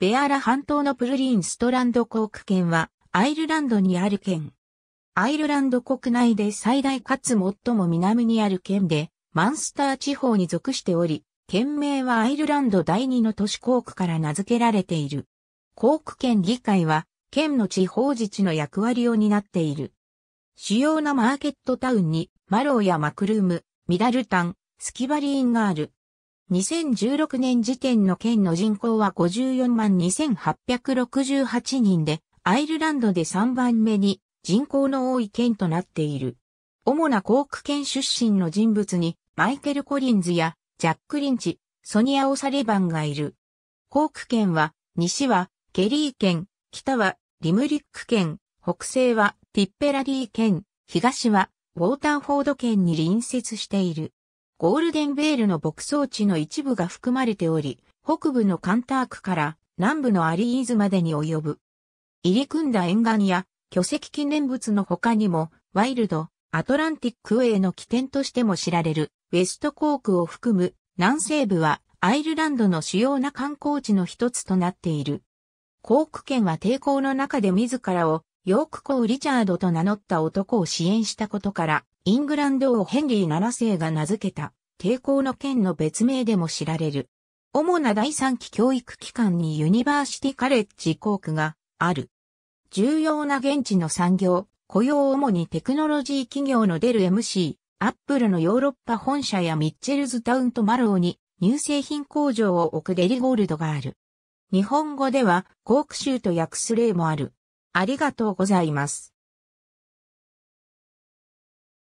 ベアラ半島のプルリーンストランド航空圏は、アイルランドにある県。アイルランド国内で最大かつ最も南にある県で、マンスター地方に属しており、県名はアイルランド第二の都市航空から名付けられている。航空県議会は、県の地方自治の役割を担っている。主要なマーケットタウンに、マローやマクルーム、ミダルタン、スキバリーンがある。2016年時点の県の人口は54万2868人で、アイルランドで3番目に人口の多い県となっている。主なコーク県出身の人物に、マイケル・コリンズやジャック・リンチ、ソニア・オサレバンがいる。コーク県は、西はケリー県、北はリムリック県、北西はティッペラリー県、東はウォーターフォード県に隣接している。ゴールデンベールの牧草地の一部が含まれており、北部のカンタークから南部のアリーズまでに及ぶ。入り組んだ沿岸や巨石記念物の他にも、ワイルド、アトランティックウェイの起点としても知られる、ウェストコークを含む南西部はアイルランドの主要な観光地の一つとなっている。コーク県は抵抗の中で自らをヨーク校リチャードと名乗った男を支援したことから、イングランド王ヘンリー7世が名付けた抵抗の剣の別名でも知られる。主な第三期教育機関にユニバーシティカレッジ校区がある。重要な現地の産業、雇用主にテクノロジー企業の出る MC、アップルのヨーロッパ本社やミッチェルズタウントマローに乳製品工場を置くデリゴールドがある。日本語では、コーク州と訳す例もある。ありがとうございます。